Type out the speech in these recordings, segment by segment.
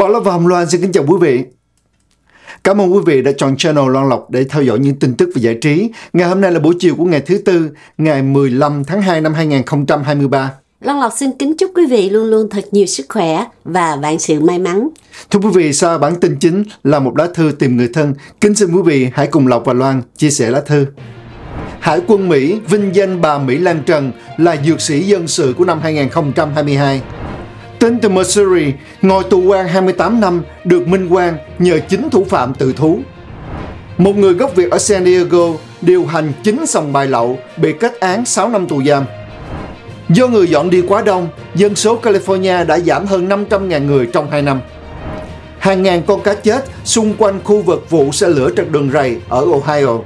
Bảo Lộc và Hồng Loan xin kính chào quý vị. Cảm ơn quý vị đã chọn channel Loan Lộc để theo dõi những tin tức về giải trí. Ngày hôm nay là buổi chiều của ngày thứ Tư, ngày 15 tháng 2 năm 2023. Loan Lộc xin kính chúc quý vị luôn luôn thật nhiều sức khỏe và vạn sự may mắn. Thưa quý vị, sau bản tin chính là một lá thư tìm người thân. Kính xin quý vị hãy cùng Lộc và Loan chia sẻ lá thư. Hải quân Mỹ vinh danh bà Mỹ Lan Trần là dược sĩ dân sự của năm 2022. Tên từ Missouri, ngồi tù quan 28 năm được minh quan nhờ chính thủ phạm tự thú. Một người gốc Việt ở San Diego điều hành chính sòng bài lậu bị kết án 6 năm tù giam. Do người dọn đi quá đông, dân số California đã giảm hơn 500.000 người trong 2 năm. Hàng ngàn con cá chết xung quanh khu vực vụ xe lửa trật đường rầy ở Ohio.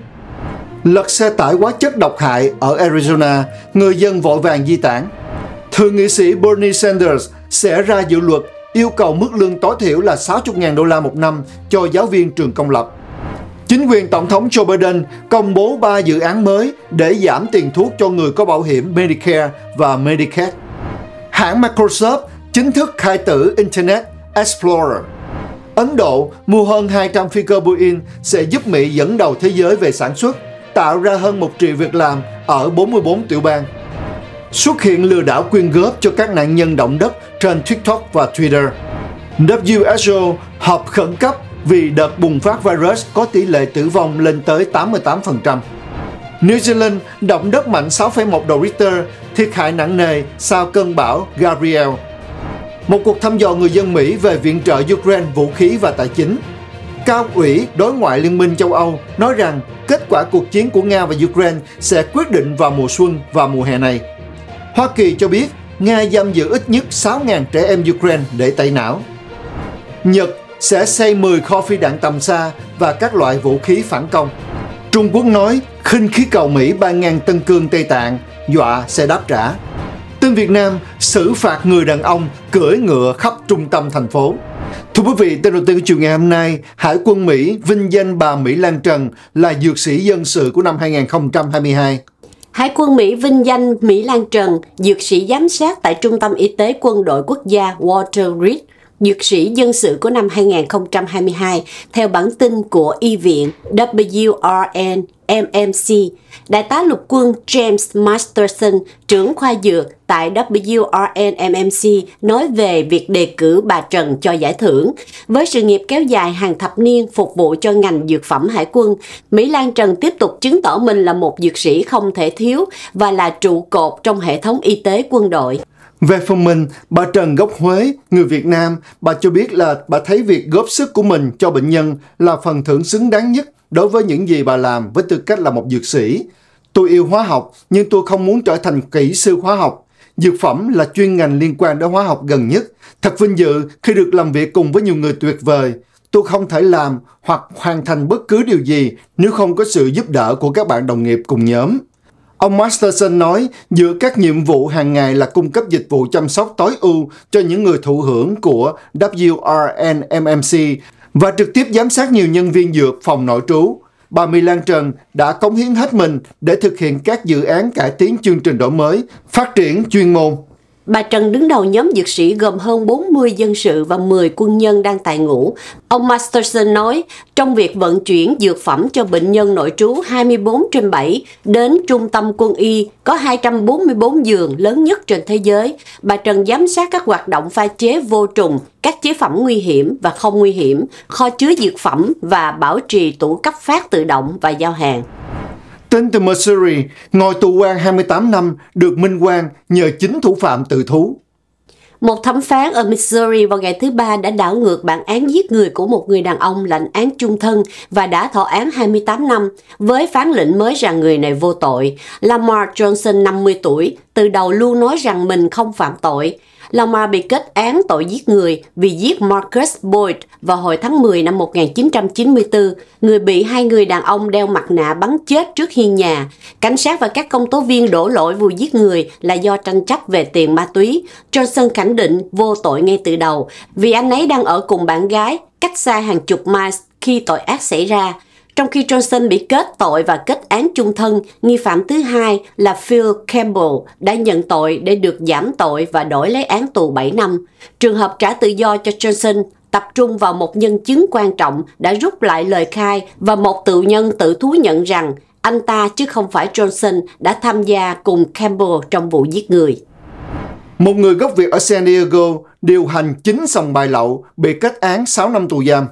Lật xe tải quá chất độc hại ở Arizona, người dân vội vàng di tản. Thượng nghị sĩ Bernie Sanders sẽ ra dự luật yêu cầu mức lương tối thiểu là 60.000 đô la một năm cho giáo viên trường công lập. Chính quyền Tổng thống Joe Biden công bố 3 dự án mới để giảm tiền thuốc cho người có bảo hiểm Medicare và Medicaid. Hãng Microsoft chính thức khai tử Internet Explorer. Ấn Độ mua hơn 200 phi cơ Boeing sẽ giúp Mỹ dẫn đầu thế giới về sản xuất, tạo ra hơn 1 triệu việc làm ở 44 tiểu bang xuất hiện lừa đảo quyên góp cho các nạn nhân động đất trên TikTok và Twitter. WHO họp khẩn cấp vì đợt bùng phát virus có tỷ lệ tử vong lên tới 88%. New Zealand động đất mạnh 6,1 độ Richter, thiệt hại nặng nề sau cơn bão Gabriel. Một cuộc thăm dò người dân Mỹ về viện trợ Ukraine vũ khí và tài chính. Cao ủy đối ngoại Liên minh châu Âu nói rằng kết quả cuộc chiến của Nga và Ukraine sẽ quyết định vào mùa xuân và mùa hè này. Hoa Kỳ cho biết Nga giam giữ ít nhất 6.000 trẻ em Ukraine để tẩy não. Nhật sẽ xây 10 kho phi đạn tầm xa và các loại vũ khí phản công. Trung Quốc nói khinh khí cầu Mỹ 3.000 tân cương Tây Tạng, dọa sẽ đáp trả. Tin Việt Nam xử phạt người đàn ông cưỡi ngựa khắp trung tâm thành phố. Thưa quý vị, tên đầu tiên của chiều ngày hôm nay, Hải quân Mỹ vinh danh bà Mỹ Lan Trần là dược sĩ dân sự của năm 2022. Hải quân Mỹ vinh danh Mỹ Lan Trần, dược sĩ giám sát tại Trung tâm Y tế Quân đội Quốc gia Walter Reed, dược sĩ dân sự của năm 2022, theo bản tin của Y viện WRN MMC, Đại tá lục quân James Masterson, trưởng khoa dược tại WRNMMC nói về việc đề cử bà Trần cho giải thưởng. Với sự nghiệp kéo dài hàng thập niên phục vụ cho ngành dược phẩm hải quân, Mỹ Lan Trần tiếp tục chứng tỏ mình là một dược sĩ không thể thiếu và là trụ cột trong hệ thống y tế quân đội. Về phần mình, bà Trần gốc Huế, người Việt Nam, bà cho biết là bà thấy việc góp sức của mình cho bệnh nhân là phần thưởng xứng đáng nhất Đối với những gì bà làm với tư cách là một dược sĩ, tôi yêu hóa học nhưng tôi không muốn trở thành kỹ sư hóa học. Dược phẩm là chuyên ngành liên quan đến hóa học gần nhất. Thật vinh dự khi được làm việc cùng với nhiều người tuyệt vời. Tôi không thể làm hoặc hoàn thành bất cứ điều gì nếu không có sự giúp đỡ của các bạn đồng nghiệp cùng nhóm. Ông Masterson nói, giữa các nhiệm vụ hàng ngày là cung cấp dịch vụ chăm sóc tối ưu cho những người thụ hưởng của WRNMMC và trực tiếp giám sát nhiều nhân viên dược phòng nội trú, bà Mỹ Lan Trần đã cống hiến hết mình để thực hiện các dự án cải tiến chương trình đổi mới, phát triển chuyên môn. Bà Trần đứng đầu nhóm dược sĩ gồm hơn 40 dân sự và 10 quân nhân đang tại ngũ. Ông Masterson nói, trong việc vận chuyển dược phẩm cho bệnh nhân nội trú 24 trên 7 đến trung tâm quân y có 244 giường lớn nhất trên thế giới, bà Trần giám sát các hoạt động pha chế vô trùng, các chế phẩm nguy hiểm và không nguy hiểm, kho chứa dược phẩm và bảo trì tủ cấp phát tự động và giao hàng. Tên từ Missouri ngồi tù quan 28 năm được minh quan nhờ chính thủ phạm tự thú. Một thẩm phán ở Missouri vào ngày thứ ba đã đảo ngược bản án giết người của một người đàn ông lãnh án chung thân và đã thọ án 28 năm, với phán lệnh mới rằng người này vô tội. Lamar Johnson, 50 tuổi, từ đầu luôn nói rằng mình không phạm tội. Longmar bị kết án tội giết người vì giết Marcus Boyd vào hồi tháng 10 năm 1994, người bị hai người đàn ông đeo mặt nạ bắn chết trước hiên nhà. Cảnh sát và các công tố viên đổ lỗi vụ giết người là do tranh chấp về tiền ma túy. Johnson khẳng định vô tội ngay từ đầu vì anh ấy đang ở cùng bạn gái cách xa hàng chục miles khi tội ác xảy ra. Trong khi Johnson bị kết tội và kết án chung thân, nghi phạm thứ hai là Phil Campbell đã nhận tội để được giảm tội và đổi lấy án tù 7 năm. Trường hợp trả tự do cho Johnson tập trung vào một nhân chứng quan trọng đã rút lại lời khai và một tự nhân tự thú nhận rằng anh ta chứ không phải Johnson đã tham gia cùng Campbell trong vụ giết người. Một người gốc Việt ở San Diego điều hành chính sòng bài lậu bị kết án 6 năm tù giam.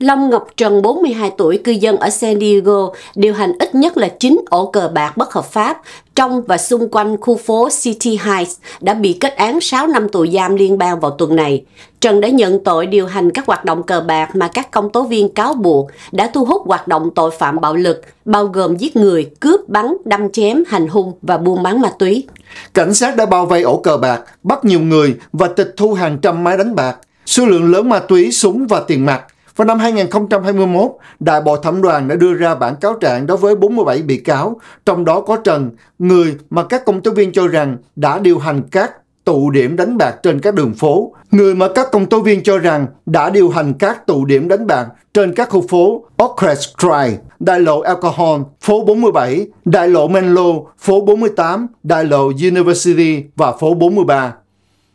Long Ngọc Trần, 42 tuổi, cư dân ở San Diego, điều hành ít nhất là 9 ổ cờ bạc bất hợp pháp trong và xung quanh khu phố City Heights đã bị kết án 6 năm tù giam liên bang vào tuần này. Trần đã nhận tội điều hành các hoạt động cờ bạc mà các công tố viên cáo buộc đã thu hút hoạt động tội phạm bạo lực, bao gồm giết người, cướp, bắn, đâm chém, hành hung và buôn bán ma túy. Cảnh sát đã bao vây ổ cờ bạc, bắt nhiều người và tịch thu hàng trăm máy đánh bạc, số lượng lớn ma túy, súng và tiền mặt – vào năm 2021, Đại Bộ Thẩm đoàn đã đưa ra bản cáo trạng đối với 47 bị cáo, trong đó có Trần, người mà các công tố viên cho rằng đã điều hành các tụ điểm đánh bạc trên các đường phố, người mà các công tố viên cho rằng đã điều hành các tụ điểm đánh bạc trên các khu phố Oakcrest Drive, đại lộ Alcohol, phố 47, đại lộ Menlo, phố 48, đại lộ University và phố 43.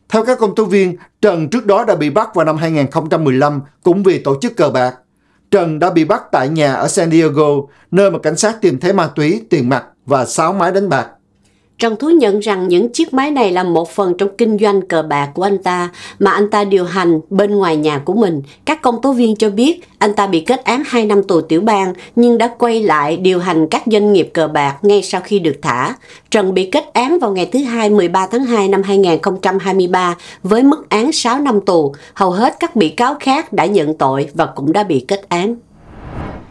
Theo các công tố viên, Trần trước đó đã bị bắt vào năm 2015 cũng vì tổ chức cờ bạc. Trần đã bị bắt tại nhà ở San Diego, nơi mà cảnh sát tìm thấy ma túy, tiền mặt và 6 máy đánh bạc. Trần Thú nhận rằng những chiếc máy này là một phần trong kinh doanh cờ bạc của anh ta mà anh ta điều hành bên ngoài nhà của mình. Các công tố viên cho biết anh ta bị kết án 2 năm tù tiểu bang nhưng đã quay lại điều hành các doanh nghiệp cờ bạc ngay sau khi được thả. Trần bị kết án vào ngày thứ Hai 13 tháng 2 năm 2023 với mức án 6 năm tù. Hầu hết các bị cáo khác đã nhận tội và cũng đã bị kết án.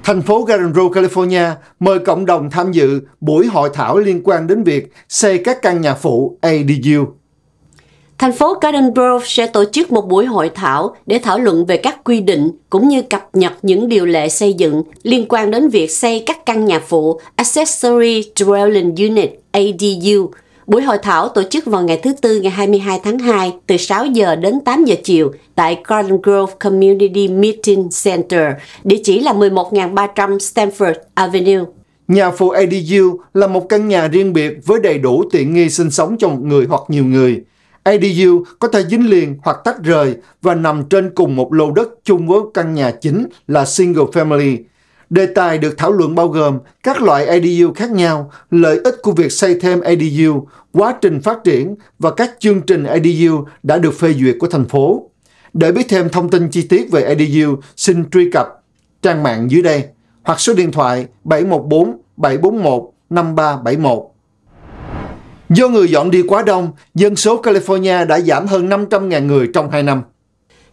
Thành phố Garden Grove, California mời cộng đồng tham dự buổi hội thảo liên quan đến việc xây các căn nhà phụ ADU. Thành phố Garden Grove sẽ tổ chức một buổi hội thảo để thảo luận về các quy định cũng như cập nhật những điều lệ xây dựng liên quan đến việc xây các căn nhà phụ Accessory Dwelling Unit ADU Buổi hội thảo tổ chức vào ngày thứ Tư ngày 22 tháng 2 từ 6 giờ đến 8 giờ chiều tại Garden Grove Community Meeting Center, địa chỉ là 11.300 Stanford Avenue. Nhà phụ ADU là một căn nhà riêng biệt với đầy đủ tiện nghi sinh sống cho một người hoặc nhiều người. ADU có thể dính liền hoặc tách rời và nằm trên cùng một lô đất chung với căn nhà chính là single family – Đề tài được thảo luận bao gồm các loại ADU khác nhau, lợi ích của việc xây thêm ADU, quá trình phát triển và các chương trình ADU đã được phê duyệt của thành phố. Để biết thêm thông tin chi tiết về ADU, xin truy cập trang mạng dưới đây hoặc số điện thoại 714 741 5371. Do người dọn đi quá đông, dân số California đã giảm hơn 500.000 người trong 2 năm.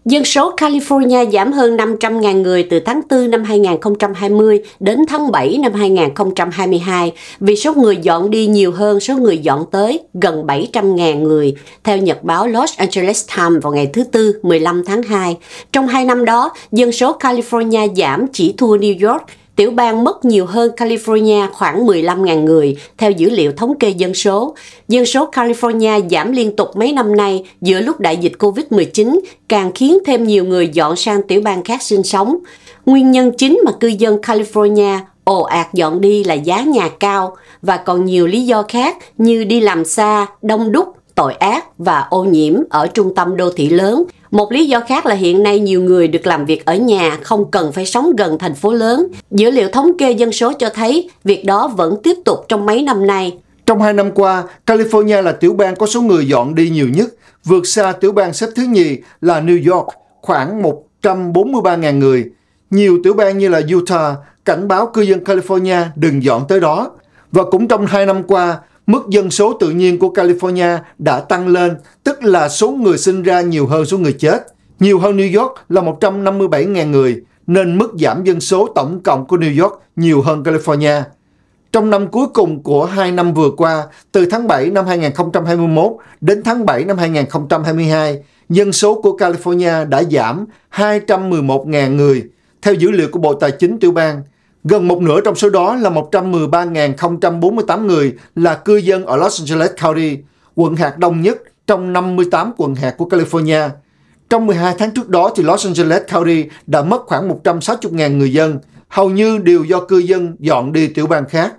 Dân số California giảm hơn 500.000 người từ tháng 4 năm 2020 đến tháng 7 năm 2022 vì số người dọn đi nhiều hơn số người dọn tới gần 700.000 người, theo nhật báo Los Angeles Times vào ngày thứ Tư 15 tháng 2. Trong hai năm đó, dân số California giảm chỉ thua New York Tiểu bang mất nhiều hơn California khoảng 15.000 người, theo dữ liệu thống kê dân số. Dân số California giảm liên tục mấy năm nay giữa lúc đại dịch COVID-19 càng khiến thêm nhiều người dọn sang tiểu bang khác sinh sống. Nguyên nhân chính mà cư dân California ồ ạt dọn đi là giá nhà cao và còn nhiều lý do khác như đi làm xa, đông đúc, tội ác và ô nhiễm ở trung tâm đô thị lớn. Một lý do khác là hiện nay nhiều người được làm việc ở nhà, không cần phải sống gần thành phố lớn. Dữ liệu thống kê dân số cho thấy việc đó vẫn tiếp tục trong mấy năm nay. Trong hai năm qua, California là tiểu bang có số người dọn đi nhiều nhất, vượt xa tiểu bang xếp thứ nhì là New York, khoảng 143.000 người. Nhiều tiểu bang như là Utah cảnh báo cư dân California đừng dọn tới đó. Và cũng trong hai năm qua, mức dân số tự nhiên của California đã tăng lên, tức là số người sinh ra nhiều hơn số người chết. Nhiều hơn New York là 157.000 người, nên mức giảm dân số tổng cộng của New York nhiều hơn California. Trong năm cuối cùng của hai năm vừa qua, từ tháng 7 năm 2021 đến tháng 7 năm 2022, dân số của California đã giảm 211.000 người, theo dữ liệu của Bộ Tài chính tiểu bang. Gần một nửa trong số đó là 113.048 người là cư dân ở Los Angeles County, quận hạt đông nhất trong 58 quận hạt của California. Trong 12 tháng trước đó thì Los Angeles County đã mất khoảng 160.000 người dân, hầu như đều do cư dân dọn đi tiểu bang khác.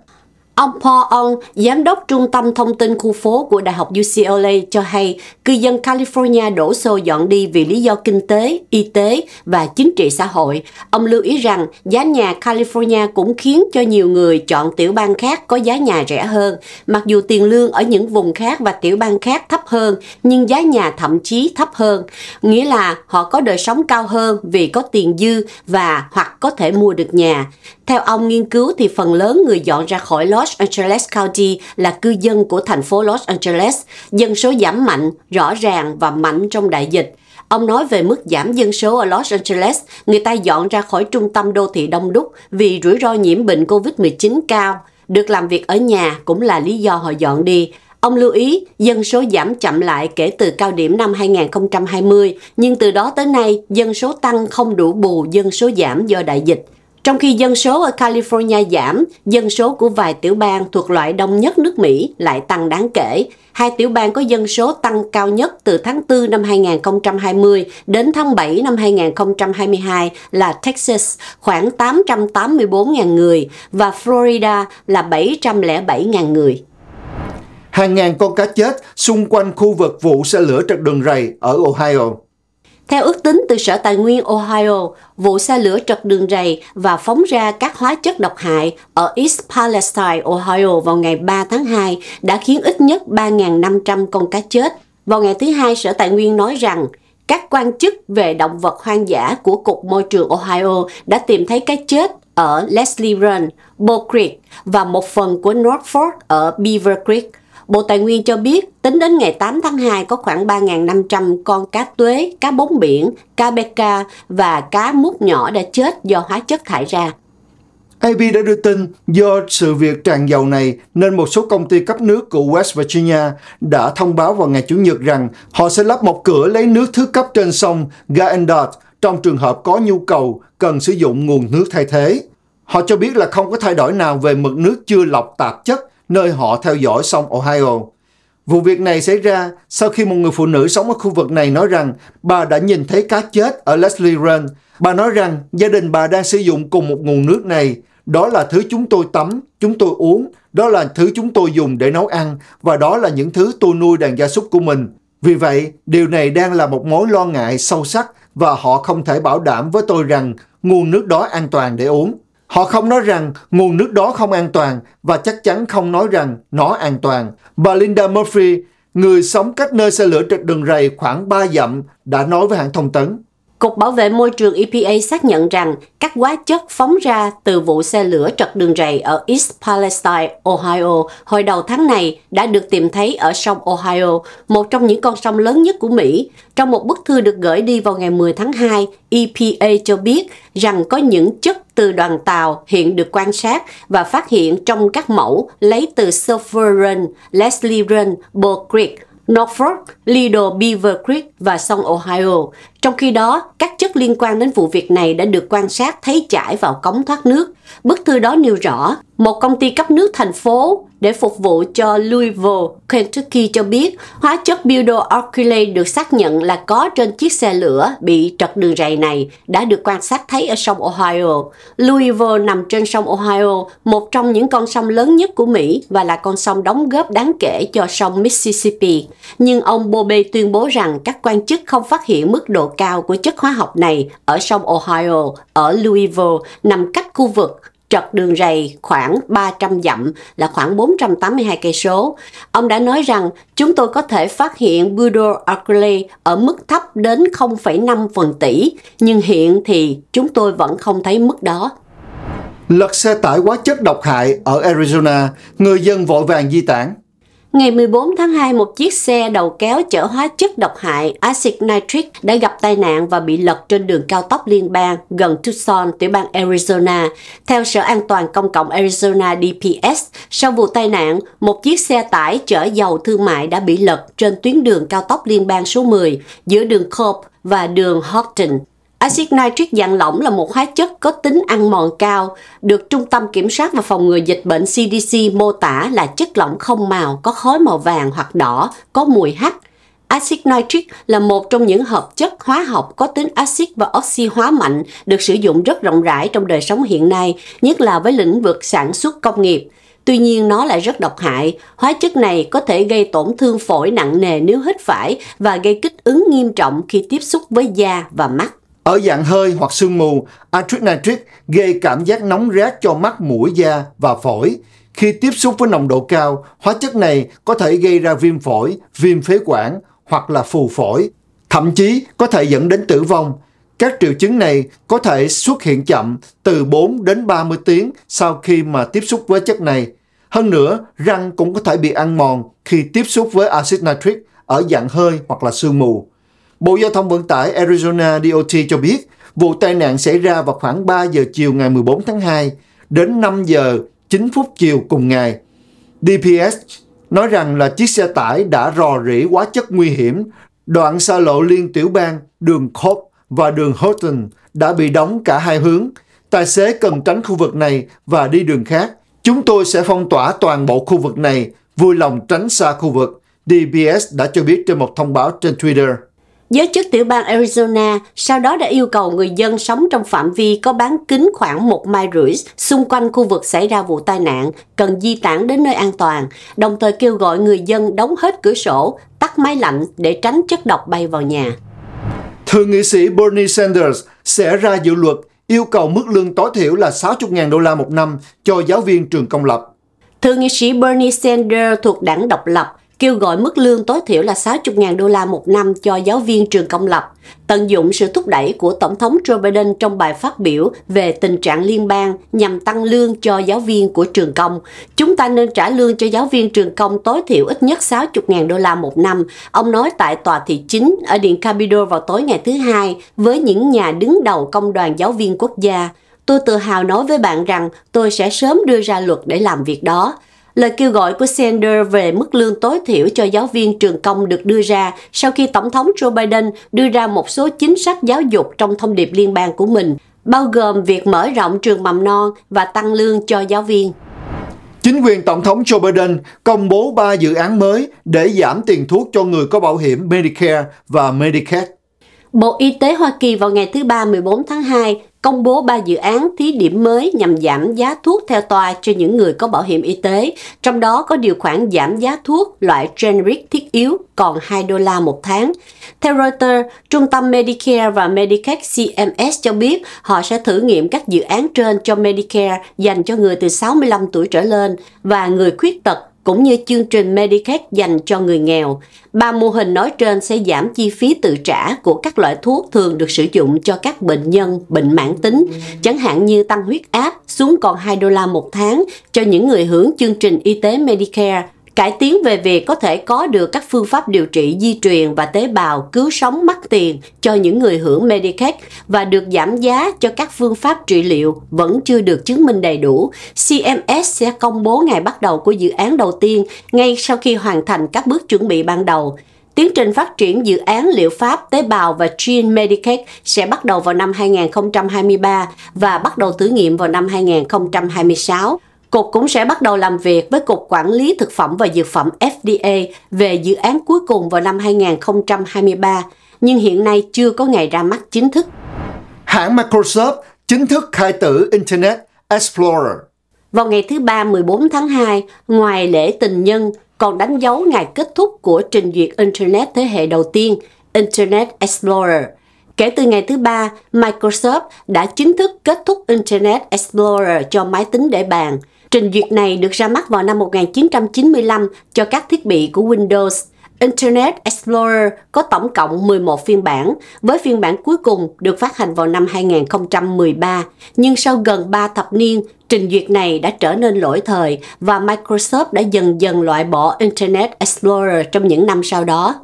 Ông Paul Ong, giám đốc trung tâm thông tin khu phố của Đại học UCLA cho hay cư dân California đổ xô dọn đi vì lý do kinh tế, y tế và chính trị xã hội. Ông lưu ý rằng giá nhà California cũng khiến cho nhiều người chọn tiểu bang khác có giá nhà rẻ hơn. Mặc dù tiền lương ở những vùng khác và tiểu bang khác thấp hơn, nhưng giá nhà thậm chí thấp hơn. Nghĩa là họ có đời sống cao hơn vì có tiền dư và hoặc có thể mua được nhà. Theo ông nghiên cứu thì phần lớn người dọn ra khỏi Los Los Angeles County là cư dân của thành phố Los Angeles, dân số giảm mạnh, rõ ràng và mạnh trong đại dịch. Ông nói về mức giảm dân số ở Los Angeles, người ta dọn ra khỏi trung tâm đô thị đông đúc vì rủi ro nhiễm bệnh COVID-19 cao. Được làm việc ở nhà cũng là lý do họ dọn đi. Ông lưu ý dân số giảm chậm lại kể từ cao điểm năm 2020, nhưng từ đó tới nay dân số tăng không đủ bù dân số giảm do đại dịch. Trong khi dân số ở California giảm, dân số của vài tiểu bang thuộc loại đông nhất nước Mỹ lại tăng đáng kể. Hai tiểu bang có dân số tăng cao nhất từ tháng 4 năm 2020 đến tháng 7 năm 2022 là Texas khoảng 884.000 người và Florida là 707.000 người. Hàng ngàn con cá chết xung quanh khu vực vụ xe lửa trật đường rầy ở Ohio. Theo ước tính từ Sở Tài nguyên Ohio, vụ xe lửa trật đường rầy và phóng ra các hóa chất độc hại ở East Palestine, Ohio vào ngày 3 tháng 2 đã khiến ít nhất 3.500 con cá chết. Vào ngày thứ Hai, Sở Tài nguyên nói rằng các quan chức về động vật hoang dã của Cục Môi trường Ohio đã tìm thấy cái chết ở Leslie Run, Bow Creek và một phần của North Fork ở Beaver Creek – Bộ Tài nguyên cho biết, tính đến ngày 8 tháng 2 có khoảng 3.500 con cá tuế, cá bốn biển, cá beca và cá mút nhỏ đã chết do hóa chất thải ra. AP đã đưa tin do sự việc tràn dầu này nên một số công ty cấp nước của West Virginia đã thông báo vào ngày Chủ nhật rằng họ sẽ lắp một cửa lấy nước thứ cấp trên sông Gaendot trong trường hợp có nhu cầu cần sử dụng nguồn nước thay thế. Họ cho biết là không có thay đổi nào về mực nước chưa lọc tạp chất nơi họ theo dõi sông Ohio. Vụ việc này xảy ra sau khi một người phụ nữ sống ở khu vực này nói rằng bà đã nhìn thấy cá chết ở Leslie Run. Bà nói rằng gia đình bà đang sử dụng cùng một nguồn nước này. Đó là thứ chúng tôi tắm, chúng tôi uống, đó là thứ chúng tôi dùng để nấu ăn và đó là những thứ tôi nuôi đàn gia súc của mình. Vì vậy, điều này đang là một mối lo ngại sâu sắc và họ không thể bảo đảm với tôi rằng nguồn nước đó an toàn để uống. Họ không nói rằng nguồn nước đó không an toàn và chắc chắn không nói rằng nó an toàn. Bà Linda Murphy, người sống cách nơi xe lửa trịch đường rầy khoảng 3 dặm, đã nói với hãng thông tấn. Cục Bảo vệ Môi trường EPA xác nhận rằng các hóa chất phóng ra từ vụ xe lửa trật đường rầy ở East Palestine, Ohio hồi đầu tháng này đã được tìm thấy ở sông Ohio, một trong những con sông lớn nhất của Mỹ. Trong một bức thư được gửi đi vào ngày 10 tháng 2, EPA cho biết rằng có những chất từ đoàn tàu hiện được quan sát và phát hiện trong các mẫu lấy từ Sulphur Run, Leslie Run, Bull Creek, Norfolk, Lido, Beaver Creek và sông Ohio. Trong khi đó, các chất liên quan đến vụ việc này đã được quan sát thấy chảy vào cống thoát nước. Bức thư đó nêu rõ, một công ty cấp nước thành phố để phục vụ cho Louisville, Kentucky cho biết hóa chất biodoocrylate được xác nhận là có trên chiếc xe lửa bị trật đường ray này đã được quan sát thấy ở sông Ohio. Louisville nằm trên sông Ohio, một trong những con sông lớn nhất của Mỹ và là con sông đóng góp đáng kể cho sông Mississippi. Nhưng ông Bobe tuyên bố rằng các quan chức không phát hiện mức độ cao của chất hóa học này ở sông Ohio, ở Louisville, nằm cách khu vực trật đường rầy khoảng 300 dặm là khoảng 482 cây số. Ông đã nói rằng chúng tôi có thể phát hiện Budo Arcole ở mức thấp đến 0,5 phần tỷ, nhưng hiện thì chúng tôi vẫn không thấy mức đó. Lật xe tải hóa chất độc hại ở Arizona, người dân vội vàng di tản. Ngày 14 tháng 2, một chiếc xe đầu kéo chở hóa chất độc hại axit nitric đã gặp tai nạn và bị lật trên đường cao tốc liên bang gần Tucson, tiểu bang Arizona. Theo Sở An toàn Công cộng Arizona DPS, sau vụ tai nạn, một chiếc xe tải chở dầu thương mại đã bị lật trên tuyến đường cao tốc liên bang số 10 giữa đường Cobb và đường Horton. Axit nitric dạng lỏng là một hóa chất có tính ăn mòn cao, được Trung tâm Kiểm soát và Phòng ngừa Dịch bệnh CDC mô tả là chất lỏng không màu, có khói màu vàng hoặc đỏ, có mùi hắc. Axit nitric là một trong những hợp chất hóa học có tính axit và oxy hóa mạnh được sử dụng rất rộng rãi trong đời sống hiện nay, nhất là với lĩnh vực sản xuất công nghiệp. Tuy nhiên nó lại rất độc hại, hóa chất này có thể gây tổn thương phổi nặng nề nếu hít phải và gây kích ứng nghiêm trọng khi tiếp xúc với da và mắt. Ở dạng hơi hoặc sương mù, axit nitric gây cảm giác nóng rát cho mắt, mũi, da và phổi. Khi tiếp xúc với nồng độ cao, hóa chất này có thể gây ra viêm phổi, viêm phế quản hoặc là phù phổi, thậm chí có thể dẫn đến tử vong. Các triệu chứng này có thể xuất hiện chậm từ 4 đến 30 tiếng sau khi mà tiếp xúc với chất này. Hơn nữa, răng cũng có thể bị ăn mòn khi tiếp xúc với axit nitric ở dạng hơi hoặc là sương mù. Bộ Giao thông Vận tải Arizona DOT cho biết vụ tai nạn xảy ra vào khoảng 3 giờ chiều ngày 14 tháng 2 đến 5 giờ 9 phút chiều cùng ngày. DPS nói rằng là chiếc xe tải đã rò rỉ hóa chất nguy hiểm đoạn xa lộ liên tiểu bang đường Cobb và đường Horton đã bị đóng cả hai hướng. Tài xế cần tránh khu vực này và đi đường khác. Chúng tôi sẽ phong tỏa toàn bộ khu vực này, vui lòng tránh xa khu vực, DBS đã cho biết trên một thông báo trên Twitter. Giới chức tiểu bang Arizona sau đó đã yêu cầu người dân sống trong phạm vi có bán kính khoảng một mai rưỡi xung quanh khu vực xảy ra vụ tai nạn cần di tản đến nơi an toàn, đồng thời kêu gọi người dân đóng hết cửa sổ, tắt máy lạnh để tránh chất độc bay vào nhà. Thượng nghị sĩ Bernie Sanders sẽ ra dự luật yêu cầu mức lương tối thiểu là 60.000 đô la một năm cho giáo viên trường công lập. Thượng nghị sĩ Bernie Sanders thuộc đảng độc lập kêu gọi mức lương tối thiểu là 60.000 đô la một năm cho giáo viên trường công lập, tận dụng sự thúc đẩy của Tổng thống Joe Biden trong bài phát biểu về tình trạng liên bang nhằm tăng lương cho giáo viên của trường công. Chúng ta nên trả lương cho giáo viên trường công tối thiểu ít nhất 60.000 đô la một năm, ông nói tại tòa thị chính ở Điện Capitol vào tối ngày thứ Hai với những nhà đứng đầu công đoàn giáo viên quốc gia. Tôi tự hào nói với bạn rằng tôi sẽ sớm đưa ra luật để làm việc đó Lời kêu gọi của Sanders về mức lương tối thiểu cho giáo viên trường công được đưa ra sau khi Tổng thống Joe Biden đưa ra một số chính sách giáo dục trong thông điệp liên bang của mình, bao gồm việc mở rộng trường mầm non và tăng lương cho giáo viên. Chính quyền Tổng thống Joe Biden công bố 3 dự án mới để giảm tiền thuốc cho người có bảo hiểm Medicare và Medicaid. Bộ Y tế Hoa Kỳ vào ngày thứ Ba 14 tháng 2 công bố 3 dự án thí điểm mới nhằm giảm giá thuốc theo toa cho những người có bảo hiểm y tế, trong đó có điều khoản giảm giá thuốc loại generic thiết yếu còn 2 đô la một tháng. Theo Reuters, Trung tâm Medicare và Medicaid CMS cho biết họ sẽ thử nghiệm các dự án trên cho Medicare dành cho người từ 65 tuổi trở lên và người khuyết tật cũng như chương trình Medicaid dành cho người nghèo. Ba mô hình nói trên sẽ giảm chi phí tự trả của các loại thuốc thường được sử dụng cho các bệnh nhân bệnh mãn tính, chẳng hạn như tăng huyết áp xuống còn 2 đô la một tháng cho những người hưởng chương trình y tế Medicare cải tiến về việc có thể có được các phương pháp điều trị di truyền và tế bào cứu sống mắc tiền cho những người hưởng Medicaid và được giảm giá cho các phương pháp trị liệu vẫn chưa được chứng minh đầy đủ. CMS sẽ công bố ngày bắt đầu của dự án đầu tiên ngay sau khi hoàn thành các bước chuẩn bị ban đầu. Tiến trình phát triển dự án liệu pháp tế bào và gene Medicaid sẽ bắt đầu vào năm 2023 và bắt đầu thử nghiệm vào năm 2026. Cục cũng sẽ bắt đầu làm việc với Cục Quản lý Thực phẩm và Dược phẩm FDA về dự án cuối cùng vào năm 2023, nhưng hiện nay chưa có ngày ra mắt chính thức. Hãng Microsoft chính thức khai tử Internet Explorer. Vào ngày thứ Ba 14 tháng 2, ngoài lễ tình nhân, còn đánh dấu ngày kết thúc của trình duyệt Internet thế hệ đầu tiên, Internet Explorer. Kể từ ngày thứ Ba, Microsoft đã chính thức kết thúc Internet Explorer cho máy tính để bàn – Trình duyệt này được ra mắt vào năm 1995 cho các thiết bị của Windows. Internet Explorer có tổng cộng 11 phiên bản, với phiên bản cuối cùng được phát hành vào năm 2013. Nhưng sau gần 3 thập niên, trình duyệt này đã trở nên lỗi thời và Microsoft đã dần dần loại bỏ Internet Explorer trong những năm sau đó.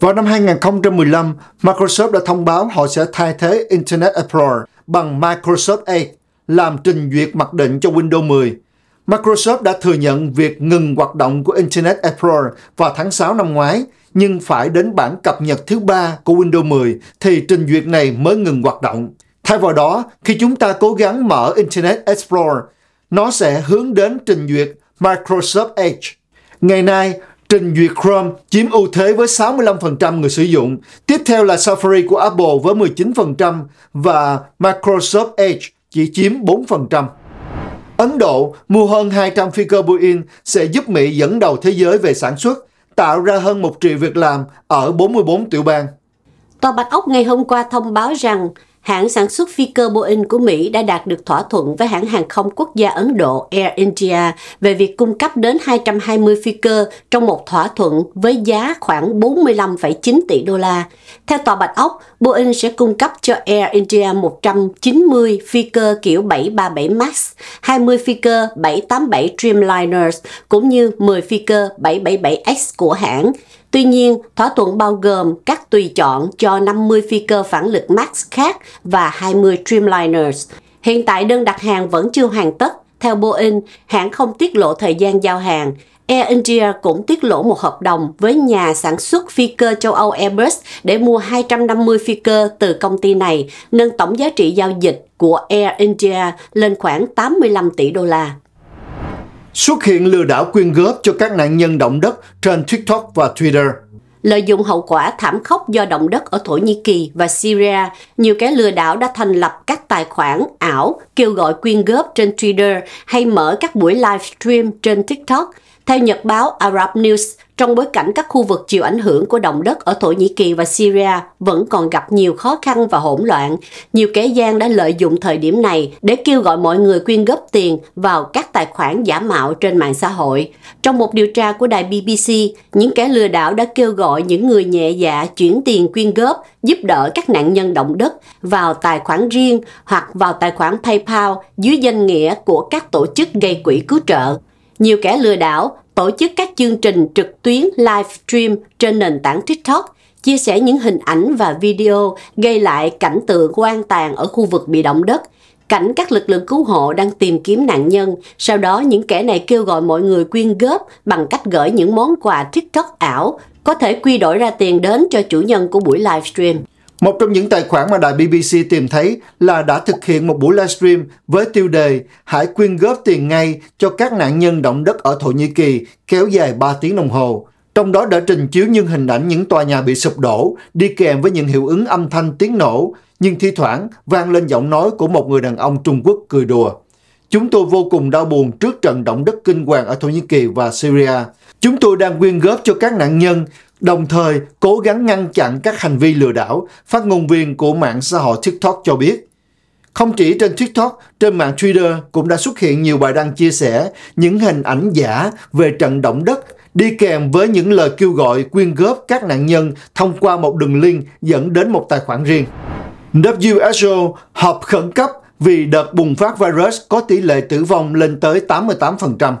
Vào năm 2015, Microsoft đã thông báo họ sẽ thay thế Internet Explorer bằng Microsoft Edge làm trình duyệt mặc định cho Windows 10. Microsoft đã thừa nhận việc ngừng hoạt động của Internet Explorer vào tháng 6 năm ngoái, nhưng phải đến bản cập nhật thứ ba của Windows 10 thì trình duyệt này mới ngừng hoạt động. Thay vào đó, khi chúng ta cố gắng mở Internet Explorer, nó sẽ hướng đến trình duyệt Microsoft Edge. Ngày nay, trình duyệt Chrome chiếm ưu thế với 65% người sử dụng, tiếp theo là Safari của Apple với 19% và Microsoft Edge chỉ chiếm 4%. Ấn Độ mua hơn 200 phi cơ Boeing sẽ giúp Mỹ dẫn đầu thế giới về sản xuất, tạo ra hơn 1 triệu việc làm ở 44 tiểu bang. Tòa Bạch Ốc ngày hôm qua thông báo rằng hãng sản xuất phi cơ Boeing của Mỹ đã đạt được thỏa thuận với hãng hàng không quốc gia Ấn Độ Air India về việc cung cấp đến 220 phi cơ trong một thỏa thuận với giá khoảng 45,9 tỷ đô la. Theo Tòa Bạch Ốc, Boeing sẽ cung cấp cho Air India 190 phi cơ kiểu 737 MAX, 20 phi cơ 787 Dreamliners cũng như 10 phi cơ 777X của hãng. Tuy nhiên, thỏa thuận bao gồm các tùy chọn cho 50 phi cơ phản lực Max khác và 20 Dreamliners. Hiện tại đơn đặt hàng vẫn chưa hoàn tất. Theo Boeing, hãng không tiết lộ thời gian giao hàng. Air India cũng tiết lộ một hợp đồng với nhà sản xuất phi cơ châu Âu Airbus để mua 250 phi cơ từ công ty này, nâng tổng giá trị giao dịch của Air India lên khoảng 85 tỷ đô la xuất hiện lừa đảo quyên góp cho các nạn nhân động đất trên TikTok và Twitter. Lợi dụng hậu quả thảm khốc do động đất ở Thổ Nhĩ Kỳ và Syria, nhiều kẻ lừa đảo đã thành lập các tài khoản ảo kêu gọi quyên góp trên Twitter hay mở các buổi livestream trên TikTok – theo nhật báo Arab News, trong bối cảnh các khu vực chịu ảnh hưởng của động đất ở Thổ Nhĩ Kỳ và Syria vẫn còn gặp nhiều khó khăn và hỗn loạn, nhiều kẻ gian đã lợi dụng thời điểm này để kêu gọi mọi người quyên góp tiền vào các tài khoản giả mạo trên mạng xã hội. Trong một điều tra của đài BBC, những kẻ lừa đảo đã kêu gọi những người nhẹ dạ chuyển tiền quyên góp giúp đỡ các nạn nhân động đất vào tài khoản riêng hoặc vào tài khoản PayPal dưới danh nghĩa của các tổ chức gây quỹ cứu trợ. Nhiều kẻ lừa đảo tổ chức các chương trình trực tuyến live stream trên nền tảng TikTok chia sẻ những hình ảnh và video gây lại cảnh tượng quan tàn ở khu vực bị động đất, cảnh các lực lượng cứu hộ đang tìm kiếm nạn nhân, sau đó những kẻ này kêu gọi mọi người quyên góp bằng cách gửi những món quà TikTok ảo có thể quy đổi ra tiền đến cho chủ nhân của buổi livestream. Một trong những tài khoản mà đài BBC tìm thấy là đã thực hiện một buổi livestream với tiêu đề Hãy quyên góp tiền ngay cho các nạn nhân động đất ở Thổ Nhĩ Kỳ kéo dài 3 tiếng đồng hồ. Trong đó đã trình chiếu những hình ảnh những tòa nhà bị sụp đổ, đi kèm với những hiệu ứng âm thanh tiếng nổ, nhưng thi thoảng vang lên giọng nói của một người đàn ông Trung Quốc cười đùa. Chúng tôi vô cùng đau buồn trước trận động đất kinh hoàng ở Thổ Nhĩ Kỳ và Syria. Chúng tôi đang quyên góp cho các nạn nhân Đồng thời, cố gắng ngăn chặn các hành vi lừa đảo, phát ngôn viên của mạng xã hội TikTok cho biết. Không chỉ trên TikTok, trên mạng Twitter cũng đã xuất hiện nhiều bài đăng chia sẻ những hình ảnh giả về trận động đất đi kèm với những lời kêu gọi quyên góp các nạn nhân thông qua một đường link dẫn đến một tài khoản riêng. WHO họp khẩn cấp vì đợt bùng phát virus có tỷ lệ tử vong lên tới 88%.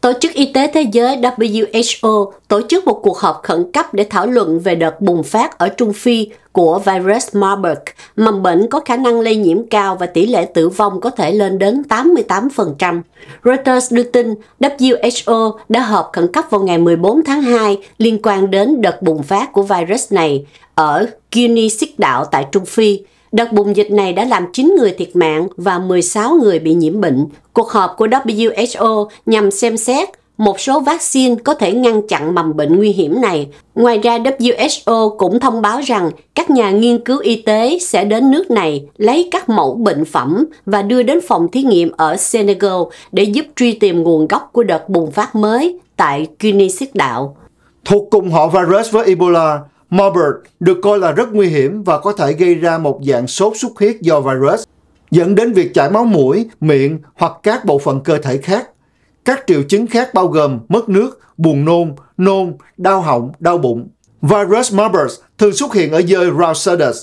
Tổ chức Y tế Thế giới WHO tổ chức một cuộc họp khẩn cấp để thảo luận về đợt bùng phát ở Trung Phi của virus Marburg, mầm bệnh có khả năng lây nhiễm cao và tỷ lệ tử vong có thể lên đến 88%. Reuters đưa tin WHO đã họp khẩn cấp vào ngày 14 tháng 2 liên quan đến đợt bùng phát của virus này ở Guinea-Xích Đạo tại Trung Phi. Đợt bùng dịch này đã làm 9 người thiệt mạng và 16 người bị nhiễm bệnh. Cuộc họp của WHO nhằm xem xét một số vaccine có thể ngăn chặn mầm bệnh nguy hiểm này. Ngoài ra, WHO cũng thông báo rằng các nhà nghiên cứu y tế sẽ đến nước này lấy các mẫu bệnh phẩm và đưa đến phòng thí nghiệm ở Senegal để giúp truy tìm nguồn gốc của đợt bùng phát mới tại Guinea Xích Đạo. Thuộc cùng họ virus với Ebola, Marburg được coi là rất nguy hiểm và có thể gây ra một dạng sốt xuất huyết do virus, dẫn đến việc chảy máu mũi, miệng hoặc các bộ phận cơ thể khác. Các triệu chứng khác bao gồm mất nước, buồn nôn, nôn, đau họng, đau bụng. Virus Marburg thường xuất hiện ở dơi Rausadus.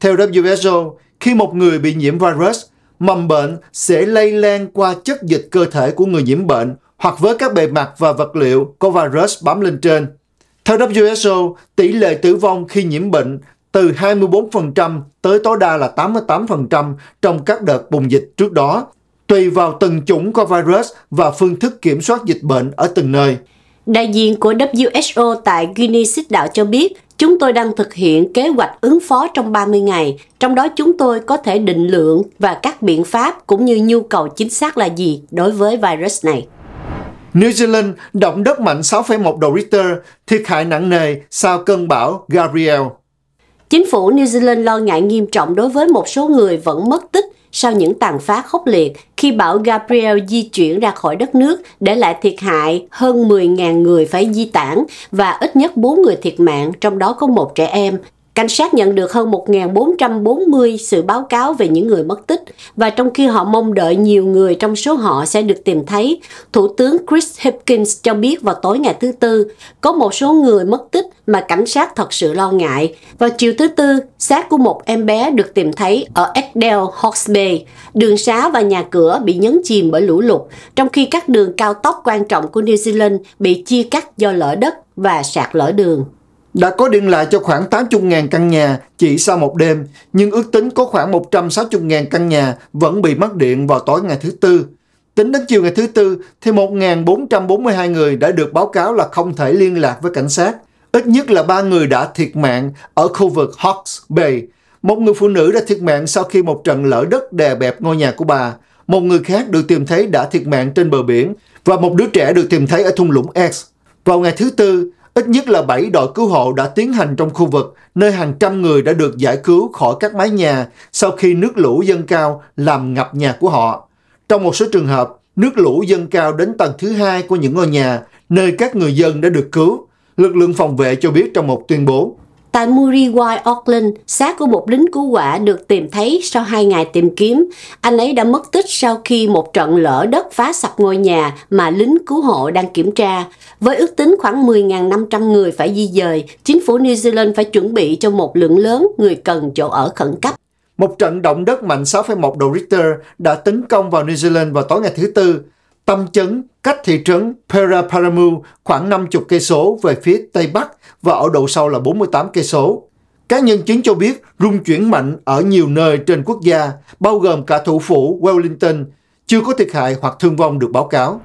Theo WHO, khi một người bị nhiễm virus, mầm bệnh sẽ lây lan qua chất dịch cơ thể của người nhiễm bệnh hoặc với các bề mặt và vật liệu có virus bám lên trên theo WHO, tỷ lệ tử vong khi nhiễm bệnh từ 24% tới tối đa là 88% trong các đợt bùng dịch trước đó, tùy vào từng chủng của virus và phương thức kiểm soát dịch bệnh ở từng nơi. Đại diện của WHO tại Guinea-Xích đạo cho biết, chúng tôi đang thực hiện kế hoạch ứng phó trong 30 ngày, trong đó chúng tôi có thể định lượng và các biện pháp cũng như nhu cầu chính xác là gì đối với virus này. New Zealand động đất mạnh 6,1 độ Richter, thiệt hại nặng nề sau cơn bão Gabriel. Chính phủ New Zealand lo ngại nghiêm trọng đối với một số người vẫn mất tích sau những tàn phá khốc liệt khi bão Gabriel di chuyển ra khỏi đất nước, để lại thiệt hại hơn 10.000 người phải di tản và ít nhất 4 người thiệt mạng, trong đó có một trẻ em. Cảnh sát nhận được hơn 1.440 sự báo cáo về những người mất tích và trong khi họ mong đợi nhiều người trong số họ sẽ được tìm thấy, Thủ tướng Chris Hipkins cho biết vào tối ngày thứ Tư có một số người mất tích mà cảnh sát thật sự lo ngại. Vào chiều thứ Tư, xác của một em bé được tìm thấy ở Edel Hawks Bay. Đường xá và nhà cửa bị nhấn chìm bởi lũ lụt, trong khi các đường cao tốc quan trọng của New Zealand bị chia cắt do lở đất và sạt lở đường đã có điện lại cho khoảng 80.000 căn nhà chỉ sau một đêm, nhưng ước tính có khoảng 160.000 căn nhà vẫn bị mất điện vào tối ngày thứ Tư. Tính đến chiều ngày thứ Tư, thì 1.442 người đã được báo cáo là không thể liên lạc với cảnh sát. Ít nhất là ba người đã thiệt mạng ở khu vực Hawks Bay. Một người phụ nữ đã thiệt mạng sau khi một trận lở đất đè bẹp ngôi nhà của bà. Một người khác được tìm thấy đã thiệt mạng trên bờ biển và một đứa trẻ được tìm thấy ở thung lũng X. Vào ngày thứ Tư, Ít nhất là 7 đội cứu hộ đã tiến hành trong khu vực, nơi hàng trăm người đã được giải cứu khỏi các mái nhà sau khi nước lũ dâng cao làm ngập nhà của họ. Trong một số trường hợp, nước lũ dâng cao đến tầng thứ hai của những ngôi nhà, nơi các người dân đã được cứu. Lực lượng phòng vệ cho biết trong một tuyên bố, Tại Muriwai, Auckland, xác của một lính cứu hỏa được tìm thấy sau hai ngày tìm kiếm. Anh ấy đã mất tích sau khi một trận lở đất phá sập ngôi nhà mà lính cứu hộ đang kiểm tra. Với ước tính khoảng 10.500 người phải di dời, chính phủ New Zealand phải chuẩn bị cho một lượng lớn người cần chỗ ở khẩn cấp. Một trận động đất mạnh 6,1 độ Richter đã tấn công vào New Zealand vào tối ngày thứ Tư, tâm chấn cách thị trấn Paraparamu khoảng 50 cây số về phía tây bắc và ở độ sâu là 48 cây số. Các nhân chứng cho biết rung chuyển mạnh ở nhiều nơi trên quốc gia, bao gồm cả thủ phủ Wellington, chưa có thiệt hại hoặc thương vong được báo cáo.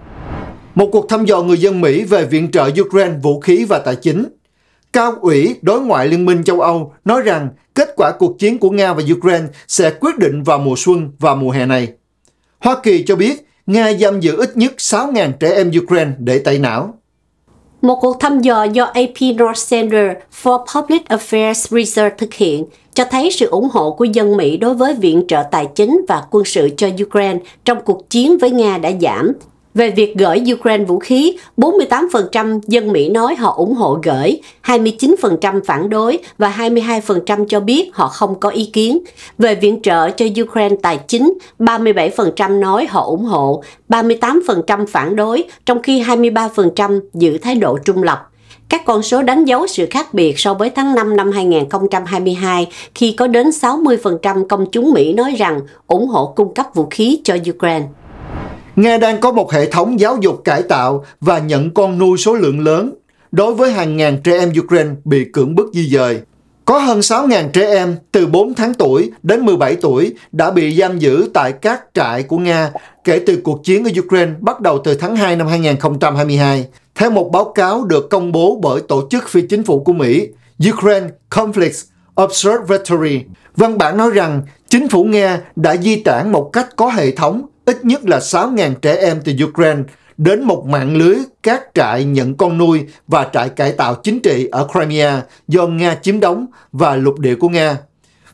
Một cuộc thăm dò người dân Mỹ về viện trợ Ukraine vũ khí và tài chính. Cao ủy đối ngoại Liên minh châu Âu nói rằng kết quả cuộc chiến của Nga và Ukraine sẽ quyết định vào mùa xuân và mùa hè này. Hoa Kỳ cho biết Nga giam giữ ít nhất 6.000 trẻ em Ukraine để tẩy não. Một cuộc thăm dò do AP North Center for Public Affairs Research thực hiện cho thấy sự ủng hộ của dân Mỹ đối với viện trợ tài chính và quân sự cho Ukraine trong cuộc chiến với Nga đã giảm về việc gửi Ukraine vũ khí, 48% dân Mỹ nói họ ủng hộ gửi, 29% phản đối và 22% cho biết họ không có ý kiến. Về viện trợ cho Ukraine tài chính, 37% nói họ ủng hộ, 38% phản đối, trong khi 23% giữ thái độ trung lập. Các con số đánh dấu sự khác biệt so với tháng 5 năm 2022 khi có đến 60% công chúng Mỹ nói rằng ủng hộ cung cấp vũ khí cho Ukraine. Nga đang có một hệ thống giáo dục cải tạo và nhận con nuôi số lượng lớn đối với hàng ngàn trẻ em Ukraine bị cưỡng bức di dời. Có hơn 6.000 trẻ em từ 4 tháng tuổi đến 17 tuổi đã bị giam giữ tại các trại của Nga kể từ cuộc chiến ở Ukraine bắt đầu từ tháng 2 năm 2022. Theo một báo cáo được công bố bởi tổ chức phi chính phủ của Mỹ, Ukraine Conflicts Observatory, văn bản nói rằng chính phủ Nga đã di tản một cách có hệ thống ít nhất là 6.000 trẻ em từ Ukraine đến một mạng lưới các trại nhận con nuôi và trại cải tạo chính trị ở Crimea do Nga chiếm đóng và lục địa của Nga.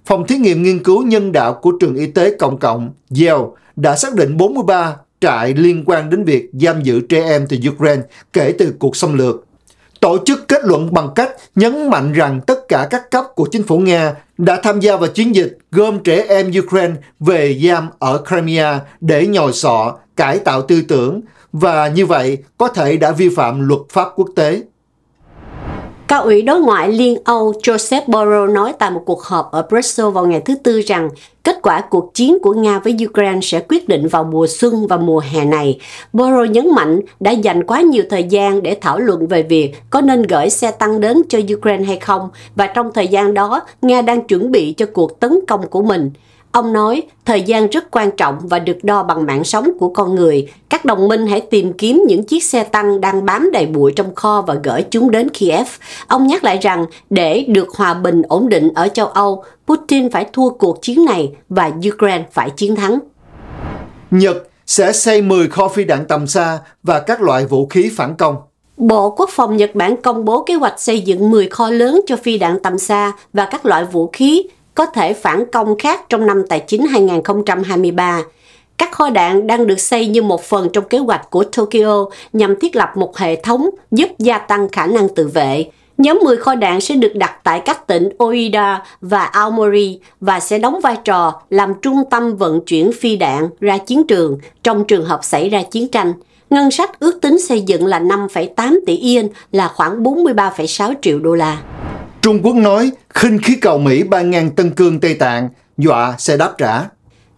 Phòng thí nghiệm nghiên cứu nhân đạo của trường y tế cộng cộng Yale đã xác định 43 trại liên quan đến việc giam giữ trẻ em từ Ukraine kể từ cuộc xâm lược. Tổ chức kết luận bằng cách nhấn mạnh rằng tất cả các cấp của chính phủ Nga đã tham gia vào chiến dịch gom trẻ em Ukraine về giam ở Crimea để nhồi sọ, cải tạo tư tưởng và như vậy có thể đã vi phạm luật pháp quốc tế. Cao ủy đối ngoại Liên Âu Joseph Borrell nói tại một cuộc họp ở Brussels vào ngày thứ Tư rằng kết quả cuộc chiến của Nga với Ukraine sẽ quyết định vào mùa xuân và mùa hè này. Borrell nhấn mạnh đã dành quá nhiều thời gian để thảo luận về việc có nên gửi xe tăng đến cho Ukraine hay không và trong thời gian đó, Nga đang chuẩn bị cho cuộc tấn công của mình. Ông nói, thời gian rất quan trọng và được đo bằng mạng sống của con người. Các đồng minh hãy tìm kiếm những chiếc xe tăng đang bám đầy bụi trong kho và gửi chúng đến Kiev. Ông nhắc lại rằng, để được hòa bình ổn định ở châu Âu, Putin phải thua cuộc chiến này và Ukraine phải chiến thắng. Nhật sẽ xây 10 kho phi đạn tầm xa và các loại vũ khí phản công. Bộ Quốc phòng Nhật Bản công bố kế hoạch xây dựng 10 kho lớn cho phi đạn tầm xa và các loại vũ khí có thể phản công khác trong năm tài chính 2023. Các kho đạn đang được xây như một phần trong kế hoạch của Tokyo nhằm thiết lập một hệ thống giúp gia tăng khả năng tự vệ. Nhóm 10 kho đạn sẽ được đặt tại các tỉnh Oida và Aomori và sẽ đóng vai trò làm trung tâm vận chuyển phi đạn ra chiến trường trong trường hợp xảy ra chiến tranh. Ngân sách ước tính xây dựng là 5,8 tỷ yên là khoảng 43,6 triệu đô la. Trung Quốc nói khinh khí cầu Mỹ 3 ngang tân cương Tây Tạng, dọa sẽ đáp trả.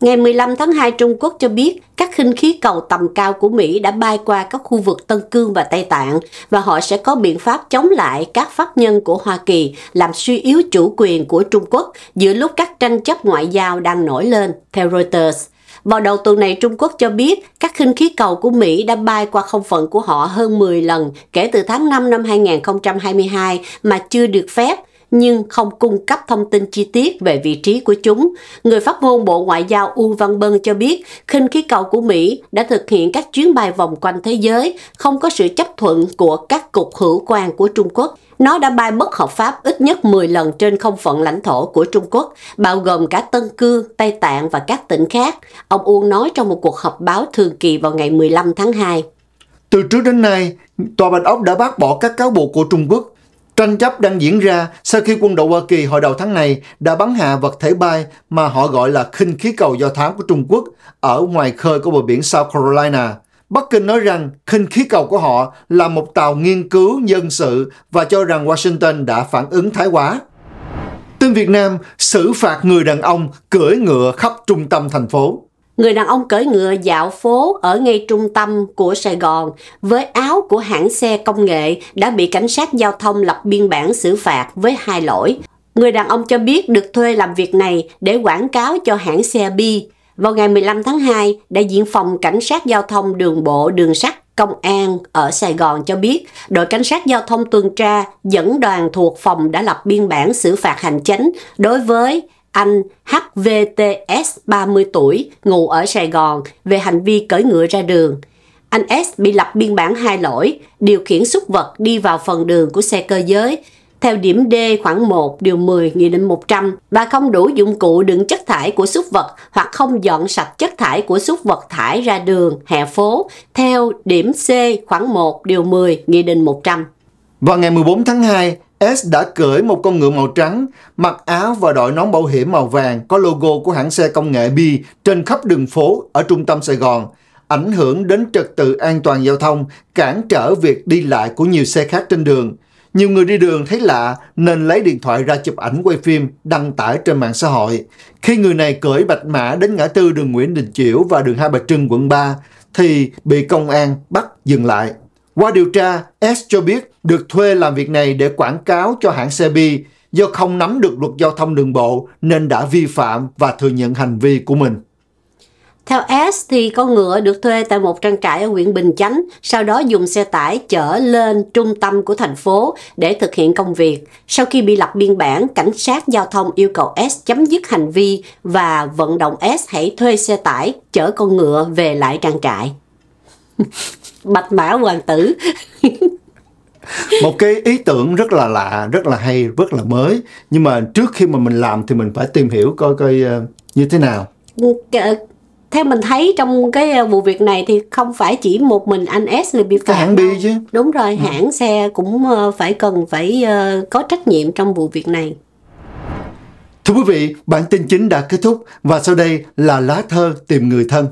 Ngày 15 tháng 2, Trung Quốc cho biết các khinh khí cầu tầm cao của Mỹ đã bay qua các khu vực Tân Cương và Tây Tạng và họ sẽ có biện pháp chống lại các pháp nhân của Hoa Kỳ làm suy yếu chủ quyền của Trung Quốc giữa lúc các tranh chấp ngoại giao đang nổi lên, theo Reuters. Vào đầu tuần này, Trung Quốc cho biết các khinh khí cầu của Mỹ đã bay qua không phận của họ hơn 10 lần kể từ tháng 5 năm 2022 mà chưa được phép – nhưng không cung cấp thông tin chi tiết về vị trí của chúng. Người phát ngôn Bộ Ngoại giao U Văn Bân cho biết, khinh khí cầu của Mỹ đã thực hiện các chuyến bay vòng quanh thế giới, không có sự chấp thuận của các cục hữu quan của Trung Quốc. Nó đã bay bất hợp pháp ít nhất 10 lần trên không phận lãnh thổ của Trung Quốc, bao gồm cả Tân Cương, Tây Tạng và các tỉnh khác, ông Uông nói trong một cuộc họp báo thường kỳ vào ngày 15 tháng 2. Từ trước đến nay, Tòa Bạch Ốc đã bác bỏ các cáo buộc của Trung Quốc Tranh chấp đang diễn ra sau khi quân đội Hoa Kỳ hồi đầu tháng này đã bắn hạ vật thể bay mà họ gọi là khinh khí cầu do thám của Trung Quốc ở ngoài khơi của bờ biển South Carolina. Bắc Kinh nói rằng khinh khí cầu của họ là một tàu nghiên cứu dân sự và cho rằng Washington đã phản ứng thái quá. Tin Việt Nam xử phạt người đàn ông cưỡi ngựa khắp trung tâm thành phố. Người đàn ông cưỡi ngựa dạo phố ở ngay trung tâm của Sài Gòn với áo của hãng xe công nghệ đã bị cảnh sát giao thông lập biên bản xử phạt với hai lỗi. Người đàn ông cho biết được thuê làm việc này để quảng cáo cho hãng xe Bi. Vào ngày 15 tháng 2, đại diện phòng cảnh sát giao thông đường bộ đường sắt Công an ở Sài Gòn cho biết, đội cảnh sát giao thông tuần tra dẫn đoàn thuộc phòng đã lập biên bản xử phạt hành chính đối với anh HVTS 30 tuổi, ngụ ở Sài Gòn về hành vi cởi ngựa ra đường. Anh S bị lập biên bản hai lỗi, điều khiển xúc vật đi vào phần đường của xe cơ giới, theo điểm D khoảng 1 điều 10 Nghị định 100 và không đủ dụng cụ đựng chất thải của xúc vật hoặc không dọn sạch chất thải của xúc vật thải ra đường, hè phố theo điểm C khoảng 1 điều 10 Nghị định 100. Vào ngày 14 tháng 2, S đã cưỡi một con ngựa màu trắng, mặc áo và đội nón bảo hiểm màu vàng có logo của hãng xe công nghệ B trên khắp đường phố ở trung tâm Sài Gòn, ảnh hưởng đến trật tự an toàn giao thông, cản trở việc đi lại của nhiều xe khác trên đường. Nhiều người đi đường thấy lạ nên lấy điện thoại ra chụp ảnh quay phim, đăng tải trên mạng xã hội. Khi người này cưỡi bạch mã đến ngã tư đường Nguyễn Đình Chiểu và đường Hai Bà Trưng, quận 3, thì bị công an bắt dừng lại. Qua điều tra, S cho biết được thuê làm việc này để quảng cáo cho hãng xe bi do không nắm được luật giao thông đường bộ nên đã vi phạm và thừa nhận hành vi của mình. Theo S thì con ngựa được thuê tại một trang trại ở huyện Bình Chánh, sau đó dùng xe tải chở lên trung tâm của thành phố để thực hiện công việc. Sau khi bị lập biên bản, cảnh sát giao thông yêu cầu S chấm dứt hành vi và vận động S hãy thuê xe tải chở con ngựa về lại trang trại. Bạch mã hoàng tử một cái ý tưởng rất là lạ rất là hay rất là mới nhưng mà trước khi mà mình làm thì mình phải tìm hiểu coi coi ờ, như thế nào theo mình thấy trong cái ờ, vụ việc này thì không phải chỉ một mình anh S là bị phạm hãng đi chứ đúng rồi ừ. hãng ừ. xe cũng ờ, phải cần phải có trách nhiệm trong vụ việc này Thưa quý vị, bản tin chính đã kết thúc và sau đây là lá thơ tìm người thân.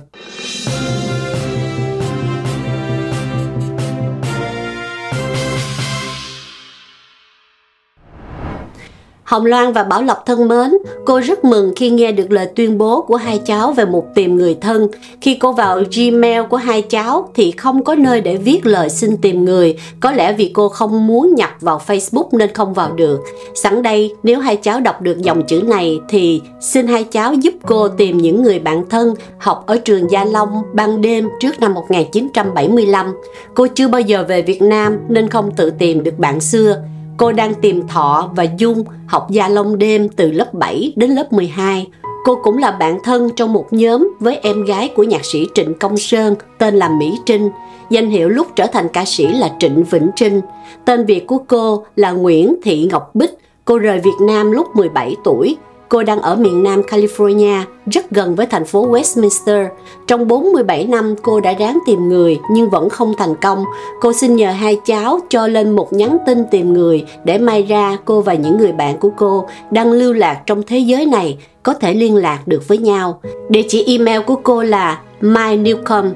Hồng Loan và Bảo Lộc thân mến, cô rất mừng khi nghe được lời tuyên bố của hai cháu về mục tìm người thân. Khi cô vào Gmail của hai cháu thì không có nơi để viết lời xin tìm người, có lẽ vì cô không muốn nhập vào Facebook nên không vào được. Sẵn đây, nếu hai cháu đọc được dòng chữ này thì xin hai cháu giúp cô tìm những người bạn thân học ở trường Gia Long ban đêm trước năm 1975. Cô chưa bao giờ về Việt Nam nên không tự tìm được bạn xưa Cô đang tìm Thọ và Dung học Gia lông đêm từ lớp 7 đến lớp 12. Cô cũng là bạn thân trong một nhóm với em gái của nhạc sĩ Trịnh Công Sơn tên là Mỹ Trinh. Danh hiệu lúc trở thành ca sĩ là Trịnh Vĩnh Trinh. Tên Việt của cô là Nguyễn Thị Ngọc Bích. Cô rời Việt Nam lúc 17 tuổi Cô đang ở miền Nam California, rất gần với thành phố Westminster. Trong 47 năm cô đã ráng tìm người nhưng vẫn không thành công. Cô xin nhờ hai cháu cho lên một nhắn tin tìm người để may ra cô và những người bạn của cô đang lưu lạc trong thế giới này có thể liên lạc được với nhau. Địa chỉ email của cô là mynewcom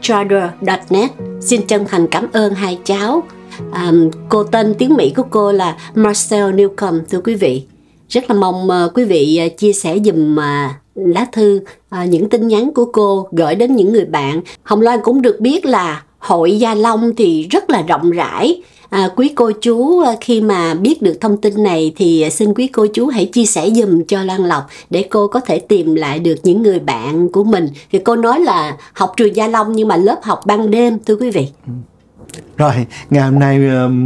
charter.net. Xin chân thành cảm ơn hai cháu. Um, cô tên tiếng Mỹ của cô là Marcel Newcomb thưa quý vị rất là mong ờ, quý vị ờ, chia sẻ dùm ờ, lá thư những tin nhắn của cô gửi đến những người bạn hồng loan cũng được biết là hội gia long thì rất là rộng rãi À, quý cô chú khi mà biết được thông tin này thì xin quý cô chú hãy chia sẻ dùm cho Lan Lộc để cô có thể tìm lại được những người bạn của mình. Thì cô nói là học trường Gia Long nhưng mà lớp học ban đêm thưa quý vị. Ừ. Rồi, ngày hôm nay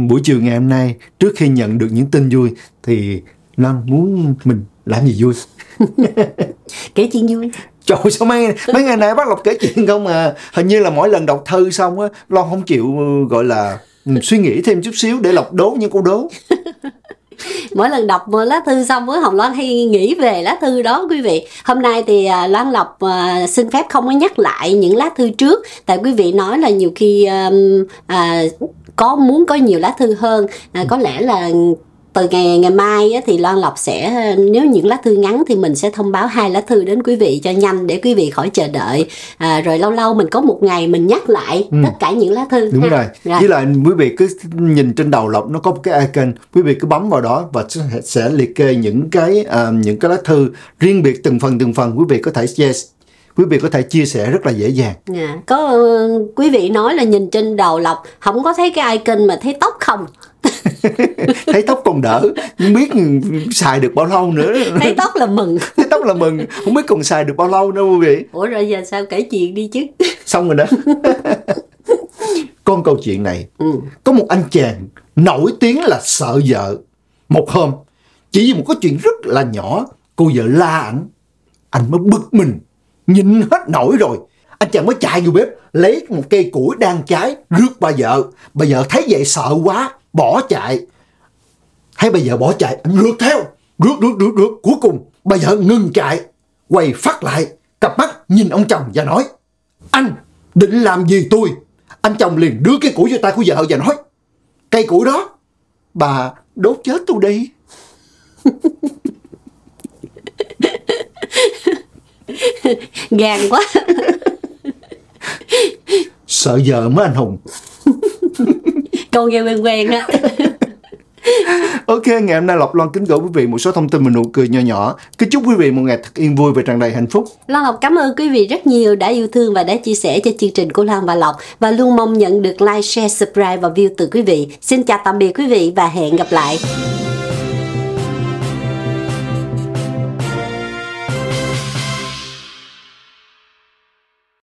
buổi chiều ngày hôm nay trước khi nhận được những tin vui thì Lan muốn mình làm gì vui kể chuyện vui trời sao mấy mấy ngày nay bác lộc kể chuyện không à hình như là mỗi lần đọc thư xong á lon không chịu gọi là ừ, suy nghĩ thêm chút xíu để lọc đố những câu đố mỗi lần đọc ờ, lá thư xong với hồng loan hay nghĩ về lá thư đó quý vị hôm nay thì à, loan lộc ờ, xin phép không có nhắc lại những lá thư trước tại quý vị nói là nhiều khi um, à, có muốn có nhiều lá thư hơn à, có lẽ là từ ngày ngày mai á, thì Loan Lộc sẽ nếu những lá thư ngắn thì mình sẽ thông báo hai lá thư đến quý vị cho nhanh để quý vị khỏi chờ đợi à, rồi lâu lâu mình có một ngày mình nhắc lại ừ. tất cả những lá thư đúng ha. rồi. rồi với lại quý vị cứ nhìn trên đầu Lộc nó có một cái icon quý vị cứ bấm vào đó và sẽ liệt kê những cái uh, những cái lá thư riêng biệt từng phần từng phần quý vị có thể yes, quý vị có thể chia sẻ rất là dễ dàng. Yeah. Dạ. Có uh, quý vị nói là nhìn trên đầu lộc không có thấy cái icon mà thấy tóc không? thấy tóc còn đỡ không biết xài được bao lâu nữa thấy tóc là mừng thấy tóc là mừng không biết còn xài được bao lâu nữa quý vị ủa rồi giờ sao kể chuyện đi chứ xong rồi đó con câu chuyện này ừ. có một anh chàng nổi tiếng là sợ vợ một hôm chỉ vì một cái chuyện rất là nhỏ cô vợ la ảnh anh mới bực mình nhìn hết nổi rồi anh chàng mới chạy vô bếp lấy một cây củi đang cháy rước bà vợ bà vợ thấy vậy sợ quá bỏ chạy thấy bây giờ bỏ chạy anh rượt theo rượt rượt rượt rượt cuối cùng bây giờ ngừng chạy quay phát lại cặp mắt nhìn ông chồng và nói anh định làm gì tôi anh chồng liền đưa cái củi vô tay của vợ và nói cây củi đó bà đốt chết tôi đi gan quá sợ vợ mới anh hùng câu nghe quen quen á Ok, ngày hôm nay Lộc Loan kính gửi quý vị một số thông tin mình nụ cười nho nhỏ. Kính chúc quý vị một ngày thật yên vui và tràn đầy hạnh phúc. Lan Lộc cảm ơn quý vị rất nhiều đã yêu thương và đã chia sẻ cho chương trình của Lan và Lộc và luôn mong nhận được like, share, subscribe và view từ quý vị. Xin chào tạm biệt quý vị và hẹn gặp lại.